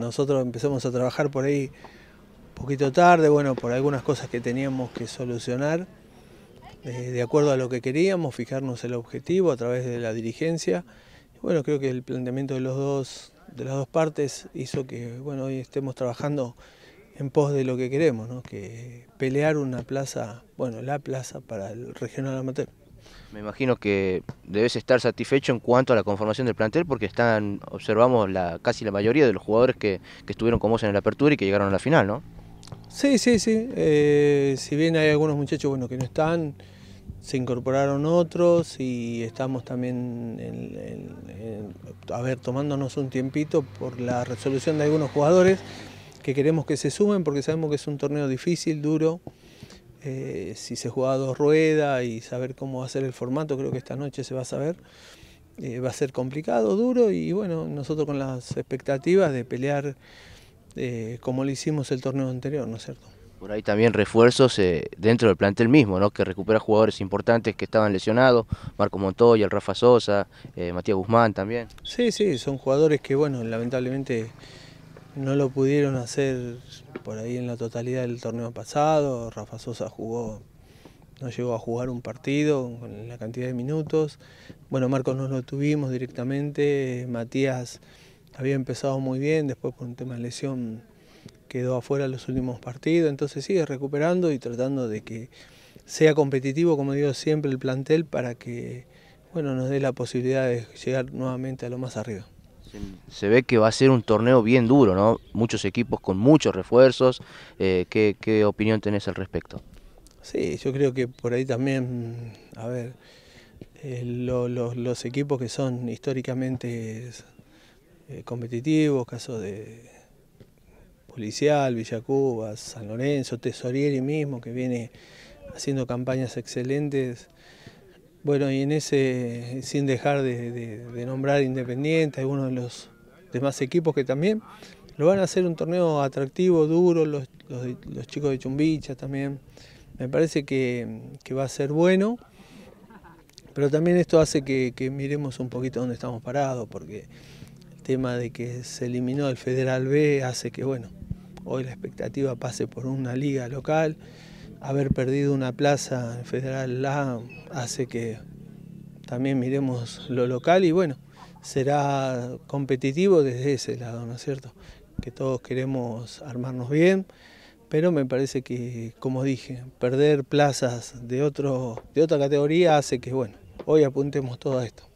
nosotros empezamos a trabajar por ahí un poquito tarde, bueno, por algunas cosas que teníamos que solucionar, eh, de acuerdo a lo que queríamos, fijarnos el objetivo a través de la dirigencia. Bueno, creo que el planteamiento de los dos, de las dos partes hizo que bueno, hoy estemos trabajando en pos de lo que queremos, ¿no? que pelear una plaza, bueno, la plaza para el regional amateur. Me imagino que debes estar satisfecho en cuanto a la conformación del plantel porque están, observamos casi la mayoría de los jugadores que, estuvieron con vos en la apertura y que llegaron a la final, ¿no? Sí, sí, sí. Eh, si bien hay algunos muchachos que no están, se incorporaron otros y estamos también a ver, tomándonos un tiempito por la resolución de algunos jugadores que queremos que se sumen porque sabemos que es un torneo difícil, duro. Eh, si se a dos ruedas y saber cómo va a ser el formato, creo que esta noche se va a saber. Eh, va a ser complicado, duro y bueno, nosotros con las expectativas de pelear eh, como lo hicimos el torneo anterior, ¿no es cierto? Por ahí también refuerzos dentro del plantel mismo, ¿no? que recupera jugadores importantes que estaban lesionados, Marco Montoya, el Rafa Sosa, Matías Guzmán también. Sí, sí, son jugadores que bueno, lamentablemente no lo pudieron hacer por ahí en la totalidad del torneo pasado. Rafa Sosa jugó, no llegó a jugar un partido con la cantidad de minutos. Bueno, Marcos no lo tuvimos directamente. Matías había empezado muy bien, después por un tema de lesión quedó afuera los últimos partidos. Entonces sigue recuperando y tratando de que sea competitivo, como digo siempre, el plantel para que bueno, nos dé la posibilidad de llegar nuevamente a lo más arriba. Se ve que va a ser un torneo bien duro, ¿no? Muchos equipos con muchos refuerzos. Eh, ¿qué, opinión tenés al respecto? Sí, yo creo que por ahí también, a ver, eh, los equipos que son históricamente eh, competitivos, caso de Policial, Villacuba, San Lorenzo, Tesorieri mismo, que viene haciendo campañas excelentes, bueno, y en ese, sin dejar de, nombrar Independiente, algunos de los demás equipos que también lo van a hacer un torneo atractivo, duro, los, chicos de Chumbicha también. Me parece que, va a ser bueno, pero también esto hace que, que, miremos un poquito dónde estamos parados, porque el tema de que se eliminó el Federal B hace que, bueno, hoy la expectativa pase por una liga local haber perdido una plaza en Federal la hace que también miremos lo local y bueno, será competitivo desde ese lado, ¿no es cierto? Que todos queremos armarnos bien, pero me parece que, como dije, perder plazas de, otro, de otra categoría hace que, bueno, hoy apuntemos todo a esto.